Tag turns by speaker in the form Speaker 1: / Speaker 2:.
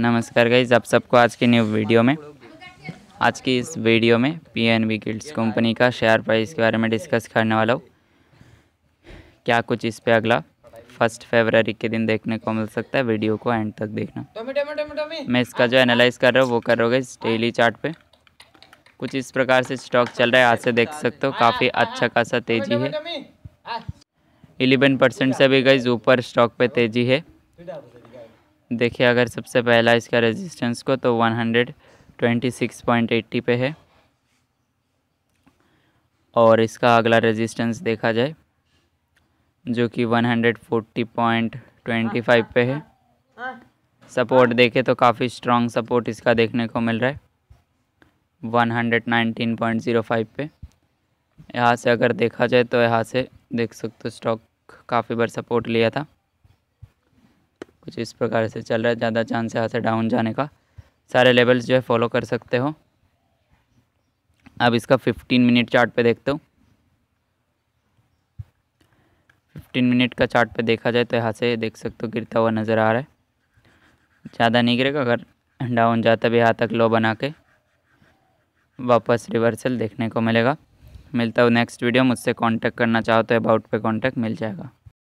Speaker 1: नमस्कार गाइज आप सबको आज की न्यू वीडियो में आज की इस वीडियो में पी एन बी कंपनी का शेयर प्राइस के बारे में डिस्कस करने वाला हूँ क्या कुछ इस पे अगला फर्स्ट फेबररी के दिन देखने को मिल सकता है वीडियो को एंड तक देखना
Speaker 2: मैं इसका जो एनालाइज
Speaker 1: कर रहा हूँ वो कर रहा हूँ डेली चार्ट पे कुछ इस प्रकार से स्टॉक चल रहा है आज से देख सकते हो काफ़ी अच्छा खासा तेज़ी है एलेवन परसेंट से भी गई ऊपर स्टॉक पे तेज़ी है देखिए अगर सबसे पहला इसका रेजिस्टेंस को तो 126.80 पे है और इसका अगला रेजिस्टेंस देखा जाए जो कि 140.25 पे है सपोर्ट देखे तो काफ़ी स्ट्रॉन्ग सपोर्ट इसका देखने को मिल रहा है 119.05 पे यहाँ से अगर देखा जाए तो यहाँ से देख सकते हो स्टॉक काफ़ी बार सपोर्ट लिया था कुछ इस प्रकार से चल रहा है ज़्यादा चांस यहाँ से डाउन जाने का सारे लेवल्स जो है फॉलो कर सकते हो अब इसका फिफ्टीन मिनट चार्ट पे देखते हो फिफ्टीन मिनट का चार्ट पे देखा जाए तो यहाँ से देख सकते हो गिरता हुआ नज़र आ रहा है ज़्यादा नहीं गिरेगा अगर डाउन जाता भी यहाँ तक लो बना के वापस रिवर्सल देखने को मिलेगा मिलता हो नेक्स्ट वीडियो मुझसे कांटेक्ट करना चाहो तो अबाउट पे कांटेक्ट मिल जाएगा